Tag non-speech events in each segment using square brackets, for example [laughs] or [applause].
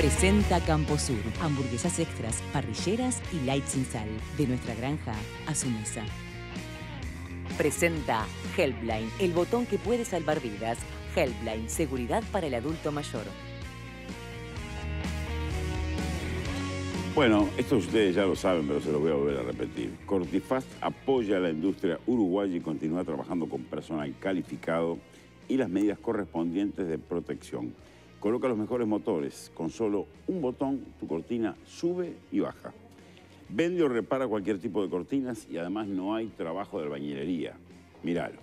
Presenta Camposur, hamburguesas extras, parrilleras y light sin sal. De nuestra granja a su mesa. Presenta Helpline, el botón que puede salvar vidas. Helpline, seguridad para el adulto mayor. Bueno, esto ustedes ya lo saben, pero se lo voy a volver a repetir. Cortifast apoya la industria uruguaya y continúa trabajando con personal calificado y las medidas correspondientes de protección. Coloca los mejores motores. Con solo un botón, tu cortina sube y baja. Vende o repara cualquier tipo de cortinas y además no hay trabajo de albañilería. Miralo.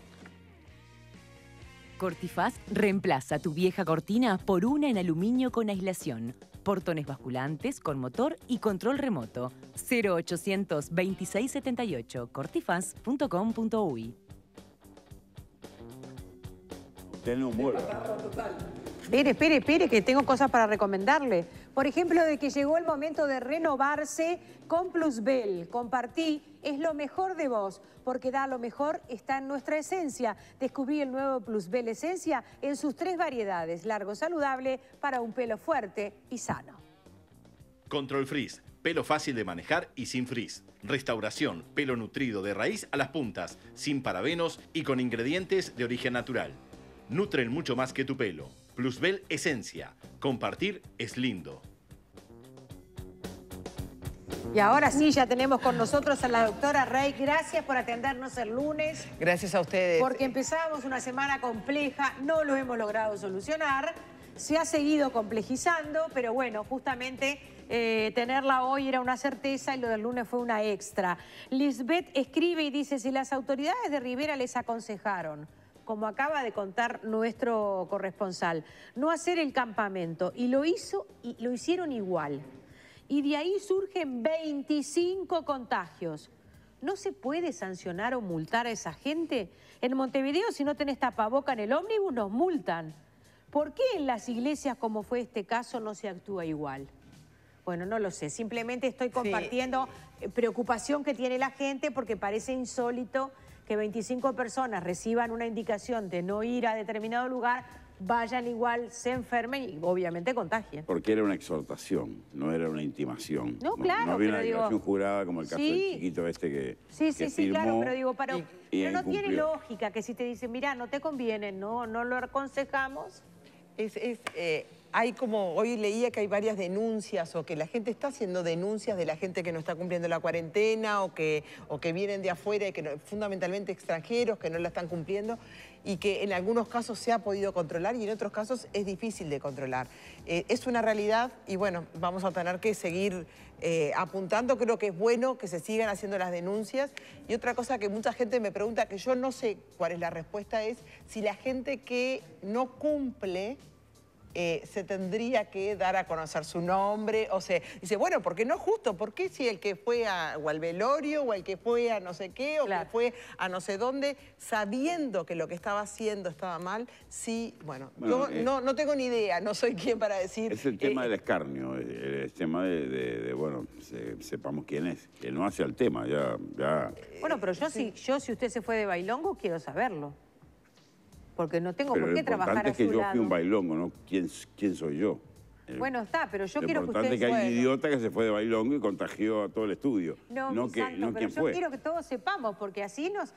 Cortifaz reemplaza tu vieja cortina por una en aluminio con aislación, portones basculantes con motor y control remoto. 0800 2678 cortifaz.com.uy. un vuelo. Espere, espere, espere, que tengo cosas para recomendarle. Por ejemplo, de que llegó el momento de renovarse con Plusbel. Compartí, es lo mejor de vos, porque da lo mejor, está en nuestra esencia. Descubrí el nuevo Plusbel Esencia en sus tres variedades, largo saludable, para un pelo fuerte y sano. Control Freeze, pelo fácil de manejar y sin frizz. Restauración, pelo nutrido de raíz a las puntas, sin parabenos y con ingredientes de origen natural. Nutren mucho más que tu pelo. Plusbel Esencia. Compartir es lindo. Y ahora sí, ya tenemos con nosotros a la doctora Rey. Gracias por atendernos el lunes. Gracias a ustedes. Porque empezamos una semana compleja, no lo hemos logrado solucionar. Se ha seguido complejizando, pero bueno, justamente eh, tenerla hoy era una certeza y lo del lunes fue una extra. Lisbeth escribe y dice, si las autoridades de Rivera les aconsejaron como acaba de contar nuestro corresponsal, no hacer el campamento. Y lo hizo y lo hicieron igual. Y de ahí surgen 25 contagios. ¿No se puede sancionar o multar a esa gente? En Montevideo, si no tenés tapaboca en el ómnibus, nos multan. ¿Por qué en las iglesias, como fue este caso, no se actúa igual? Bueno, no lo sé, simplemente estoy compartiendo eh, preocupación que tiene la gente porque parece insólito que 25 personas reciban una indicación de no ir a determinado lugar, vayan igual, se enfermen y obviamente contagien. Porque era una exhortación, no era una intimación. No, claro. No, había una declaración jurada como el caso del chiquito este que Sí, sí, sí, claro, pero digo, pero, no tiene lógica que si te dicen, mira, no te conviene, no, no lo aconsejamos. Es, es eh, hay como, hoy leía que hay varias denuncias o que la gente está haciendo denuncias de la gente que no está cumpliendo la cuarentena o que, vienen de afuera y que fundamentalmente extranjeros que no la están cumpliendo y que en algunos casos se ha podido controlar y en otros casos es difícil de controlar. Eh, es una realidad y bueno, vamos a tener que seguir eh, apuntando. Creo que es bueno que se sigan haciendo las denuncias. Y otra cosa que mucha gente me pregunta, que yo no sé cuál es la respuesta, es si la gente que no cumple eh, se tendría que dar a conocer su nombre, o sea, dice, bueno, ¿por qué no justo? ¿Por qué si el que fue a, o al velorio o el que fue a no sé qué o que fue a no sé dónde, sabiendo que lo que estaba haciendo estaba mal, sí, bueno, yo eh, no, tengo ni idea, no soy quien para decir... Es el tema eh, del escarnio, el, tema de, bueno, sepamos quién es, que no hace al tema, ya... ya... Bueno, pero yo, si, yo si usted se fue de bailongo, quiero saberlo porque no tengo por qué trabajar a su es que yo fui un bailongo, ¿no? ¿Quién, quién soy yo? Eh, bueno, está, pero yo quiero que usted... Lo importante que hay un idiota que se fue de bailongo y contagió a todo el estudio. No, no pero yo quiero que todos sepamos, porque así nos,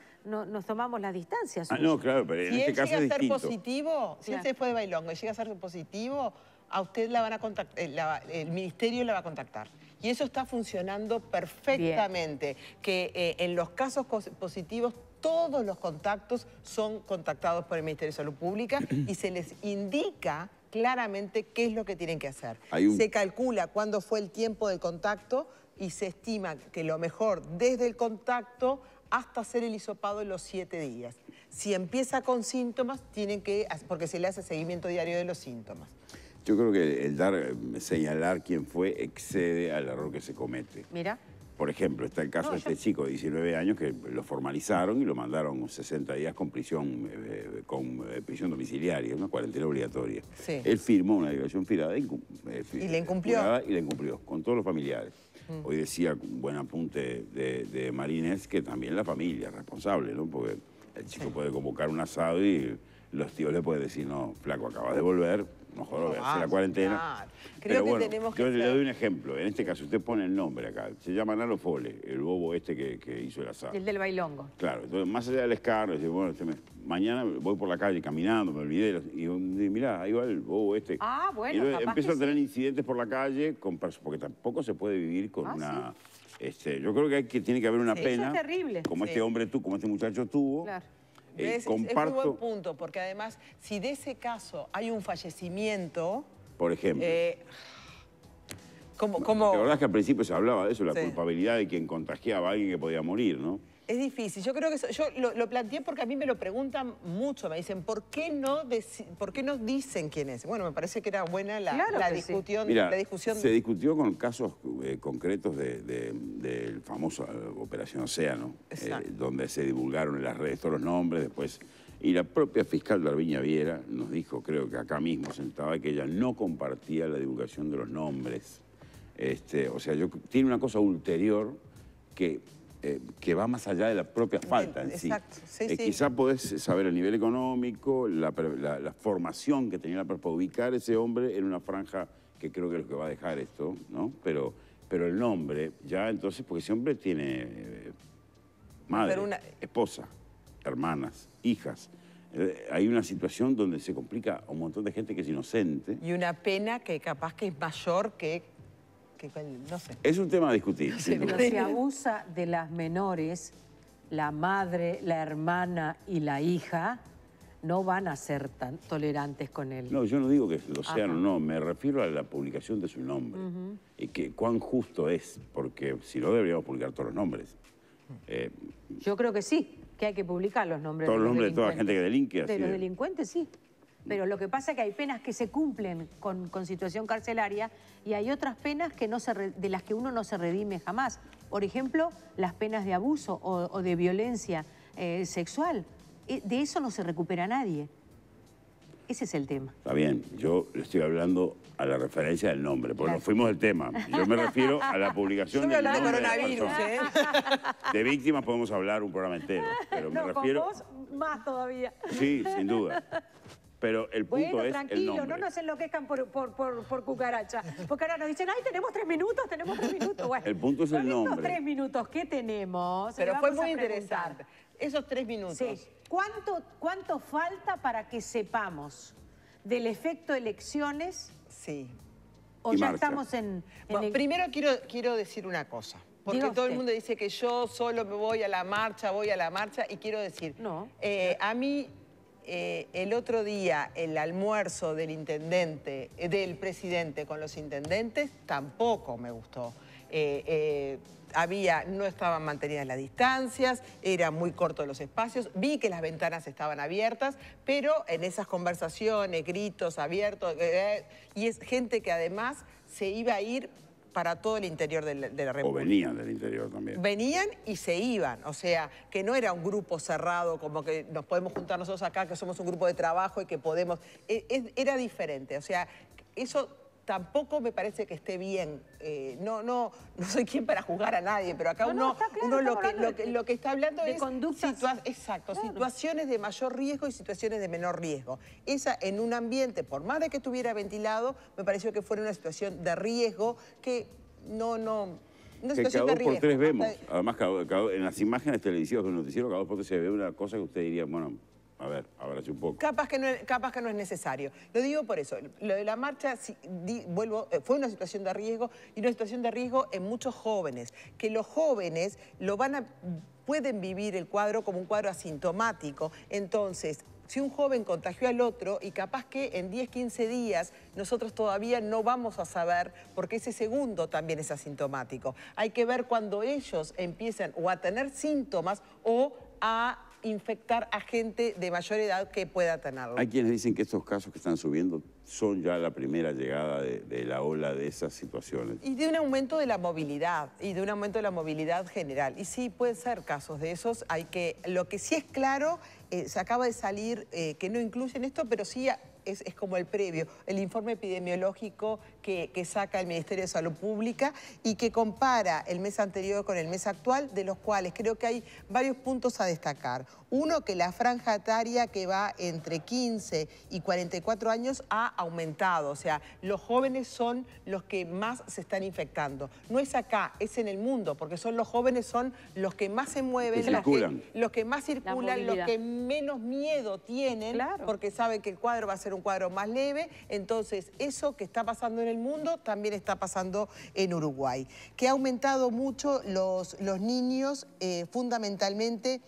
nos tomamos las distancias. Ah, no, claro, pero en este caso es distinto. Si él llega a ser positivo, si él se fue de bailongo y llega a ser positivo, a usted la van a contactar, eh, el ministerio la va a contactar. Y eso está funcionando perfectamente, que eh, en los casos positivos todos los contactos son contactados por el Ministerio de Salud Pública [clears throat] y se les indica claramente qué es lo que tienen que hacer. Se calcula cuándo fue el tiempo del contacto y se estima que lo mejor desde el contacto hasta hacer el hisopado en los siete días. Si empieza con síntomas, tienen que, porque se le hace seguimiento diario de los síntomas. Yo creo que el dar, señalar quién fue excede al error que se comete. Mira. Por ejemplo, está el caso de este chico de 19 años que lo formalizaron y lo mandaron 60 días con prisión, eh, eh, con eh, prisión domiciliaria, una cuarentena obligatoria. Él firmó una declaración firada y, le incumplió. la incumplió, con todos los familiares. Mm. Hoy decía, buen apunte de, Marines, que también la familia es responsable, ¿no? Porque el chico puede convocar un asado y los tíos le pueden decir, no, flaco, acabas de volver, mejor la cuarentena. Creo que tenemos yo le doy un ejemplo. En este caso, usted pone el nombre acá. Se llama Nalo Fole, el bobo este que, hizo el asado. El del bailongo. Claro. Entonces, más allá del escarro, dice, bueno, este mañana voy por la calle caminando, me olvidé. Y mirá, ahí va el bobo este. Ah, bueno, y Empiezo a tener incidentes por la calle, con porque tampoco se puede vivir con ah, una... Este, yo creo que, hay que tiene que haber una pena. es terrible. Como este hombre tú, como este muchacho tuvo. Claro eh, es, comparto... buen punto, porque además, si de ese caso hay un fallecimiento... Por ejemplo. Eh, la verdad es que al principio se hablaba de eso, la culpabilidad de quien contagiaba a alguien que podía morir, ¿no? Es difícil. Yo creo que yo lo, planteé porque a mí me lo preguntan mucho. Me dicen, ¿por qué no, por qué no dicen quién es? Bueno, me parece que era buena la, discusión, la discusión. Se discutió con casos eh, concretos del de, famoso eh, Operación Océano, eh, donde se divulgaron en las redes todos los nombres, después. Y la propia fiscal Darviña Viera nos dijo, creo que acá mismo sentada, que ella no compartía la divulgación de los nombres. Este, o sea, yo, tiene una cosa ulterior que eh, que va más allá de la propia falta en sí. Exacto, eh, Quizá podés saber a nivel económico, la, formación que tenía para ubicar ese hombre en una franja que creo que es lo que va a dejar esto, ¿no? Pero, pero el nombre, ya entonces, porque ese hombre tiene eh, madre, esposa, hermanas, hijas. Hay una situación donde se complica a un montón de gente que es inocente. Y una pena que capaz que es mayor que no Es un tema a discutir. [laughs] pero se abusa de las menores, la madre, la hermana y la hija no van a ser tan tolerantes con él. No, yo no digo que lo sean o no, me refiero a la publicación de su nombre. Y que cuán justo es, porque si no deberíamos publicar todos los nombres. Eh, yo creo que sí, que hay que publicar los nombres. Todos los nombres de toda la gente que delinque. De los delincuentes, sí. Pero lo que pasa es que hay penas que se cumplen con, situación carcelaria y hay otras penas que no se de las que uno no se redime jamás. Por ejemplo, las penas de abuso o, de violencia eh, sexual. Eh, de eso no se recupera nadie. Ese es el tema. Está bien, yo le estoy hablando a la referencia del nombre, porque nos fuimos del tema. Yo me refiero a la publicación [laughs] del de, ¿eh? de víctimas podemos hablar un programa entero, pero me refiero... más todavía. Sí, sin duda pero el punto es tranquilo, el nombre. no nos enloquezcan por, cucaracha. Porque ahora nos dicen, ay, tenemos tres minutos, tenemos tres minutos. Bueno, el punto es el nombre. tres minutos, que tenemos? Pero fue muy interesante. Esos tres minutos. ¿Cuánto, falta para que sepamos del efecto elecciones? Sí. ¿O ya estamos en...? bueno, Primero quiero, decir una cosa. Porque todo el mundo dice que yo solo me voy a la marcha, voy a la marcha. Y quiero decir, no. Eh, a mí eh, el otro día el almuerzo del intendente, eh, del presidente con los intendentes, tampoco me gustó. Eh, había, no estaban mantenidas las distancias, eran muy cortos los espacios, vi que las ventanas estaban abiertas, pero en esas conversaciones, gritos abiertos, y es gente que además se iba a ir para todo el interior de la, República. O venían del interior también. Venían y se iban, o sea, que no era un grupo cerrado, como que nos podemos juntar nosotros acá, que somos un grupo de trabajo y que podemos... E, e, era diferente, o sea, eso tampoco me parece que esté bien. Eh, no, no, no soy quien para juzgar a nadie, pero acá uno, lo, que, está hablando de es exacto, situaciones de mayor riesgo y situaciones de menor riesgo. Esa en un ambiente, por más de que estuviera ventilado, me pareció que fuera una situación de riesgo que no, no, que cada dos por tres vemos. Además, en las imágenes televisivas del noticiero, cada dos por tres se ve una cosa que usted diría, bueno, a ver, abrace un poco. Capaz que, no, es necesario. Lo digo por eso. Lo de la marcha, vuelvo, eh, fue una situación de riesgo y una situación de riesgo en muchos jóvenes. Que los jóvenes lo van a, pueden vivir el cuadro como un cuadro asintomático. Entonces, si un joven contagió al otro y capaz que en 10, 15 días nosotros todavía no vamos a saber porque ese segundo también es asintomático. Hay que ver cuando ellos empiezan o a tener síntomas o a infectar a gente de mayor edad que pueda tenerlo. Hay quienes dicen que estos casos que están subiendo son ya la primera llegada de, la ola de esas situaciones. Y de un aumento de la movilidad, y de un aumento de la movilidad general. Y sí, pueden ser casos de esos. Hay que, lo que sí es claro, eh, se acaba de salir, eh, que no incluyen esto, pero sí es, como el previo, el informe epidemiológico que, saca el Ministerio de Salud Pública y que compara el mes anterior con el mes actual, de los cuales creo que hay varios puntos a destacar. Uno, que la franja etaria que va entre 15 y 44 años ha aumentado, o sea, los jóvenes son los que más se están infectando. No es acá, es en el mundo, porque son los jóvenes son los que más se mueven, los, que, más circulan, los que menos miedo tienen, porque saben que el cuadro va a ser un cuadro más leve. Entonces, eso que está pasando en el mundo también está pasando en Uruguay, que ha aumentado mucho los, los niños, eh, fundamentalmente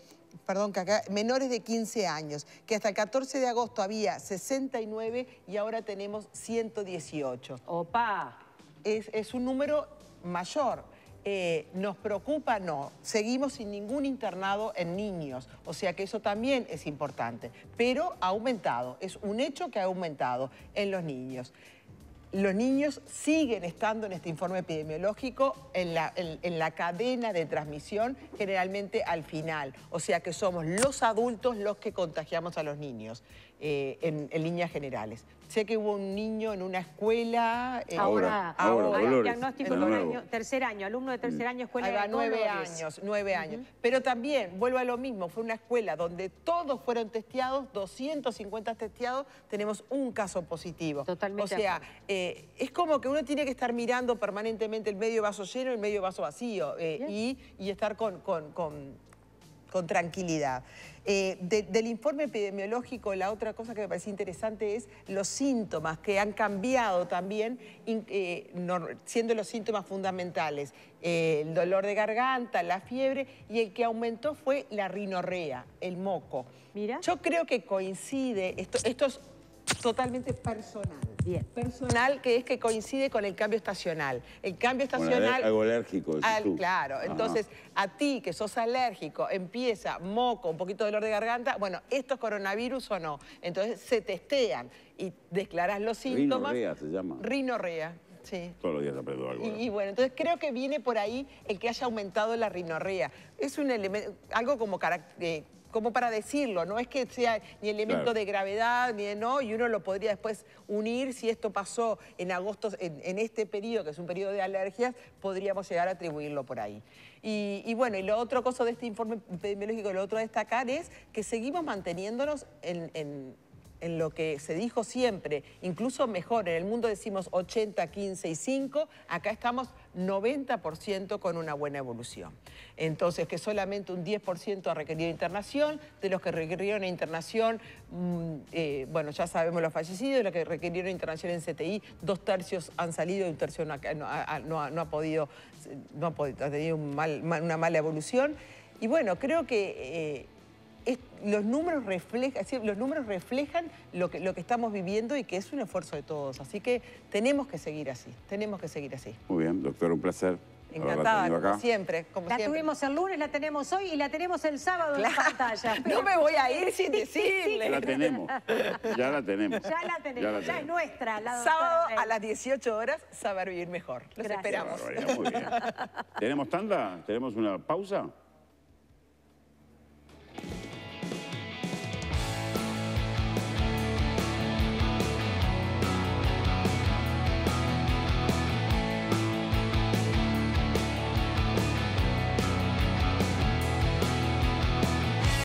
perdón, que acá, menores de 15 años, que hasta el 14 de agosto había 69 y ahora tenemos 118. ¡Opa! Es, es un número mayor. Eh, nos preocupa, no. Seguimos sin ningún internado en niños, o sea que eso también es importante. Pero ha aumentado, es un hecho que ha aumentado en los niños. Los niños siguen estando en este informe epidemiológico en la cadena de transmisión, generalmente al final. O sea que somos los adultos los que contagiamos a los niños. Eh, en, líneas generales. Sé que hubo un niño en una escuela... Eh, ahora, ahora, diagnóstico de tercer año, alumno de tercer mm. año, escuela de nueve años, nueve años. Pero también, vuelvo a lo mismo, fue una escuela donde todos fueron testeados, 250 testeados, tenemos un caso positivo. Totalmente. O sea, eh, es como que uno tiene que estar mirando permanentemente el medio vaso lleno y el medio vaso vacío y, y, estar con con tranquilidad. Eh, del informe epidemiológico, la otra cosa que me parece interesante es los síntomas que han cambiado también, eh, siendo los síntomas fundamentales, eh, el dolor de garganta, la fiebre, y el que aumentó fue la rinorrea, el moco. Mira. Yo creo que coincide, estos... Totalmente personal. Bien. Personal que es que coincide con el cambio estacional. El cambio estacional... Eh, algo alérgico. Al, Claro. Entonces, a ti que sos alérgico, empieza moco, un poquito de dolor de garganta, bueno, ¿esto es coronavirus o no? Entonces se testean y declaras los síntomas. Rinorrea se llama. Rinorrea. Sí. Todos los días aprendo algo. Y, bueno, entonces creo que viene por ahí el que haya aumentado la rinorrea. Es un elemento, algo como carácter eh, como para decirlo, no es que sea ni elemento de gravedad, ni de no, y uno lo podría después unir, si esto pasó en agosto, en, este periodo, que es un periodo de alergias, podríamos llegar a atribuirlo por ahí. Y, bueno, y lo otro cosa de este informe epidemiológico, lo otro a destacar es que seguimos manteniéndonos en en lo que se dijo siempre, incluso mejor, en el mundo decimos 80, 15 y 5, acá estamos 90% con una buena evolución. Entonces, que solamente un 10% ha requerido internación, de los que requirieron internación, mm, eh, bueno, ya sabemos los fallecidos, de los que requirieron internación en CTI, dos tercios han salido y un tercio no ha, podido, no ha, podido, tenido una mala evolución. Y bueno, creo que... Eh, los, números los números reflejan lo que, lo que estamos viviendo y que es un esfuerzo de todos. Así que tenemos que seguir así, tenemos que seguir así. Muy bien, doctor, un placer. Encantada, como siempre. la tuvimos el lunes, la tenemos hoy y la tenemos el sábado en pantalla. [laughs] No me voy a ir [laughs] sin decirle. La tenemos, ya la tenemos. Ya la tenemos, ya, la tenemos. ya es nuestra. sábado a las 18 horas, saber vivir mejor. Los esperamos. ¿Tenemos tanda? ¿Tenemos una pausa?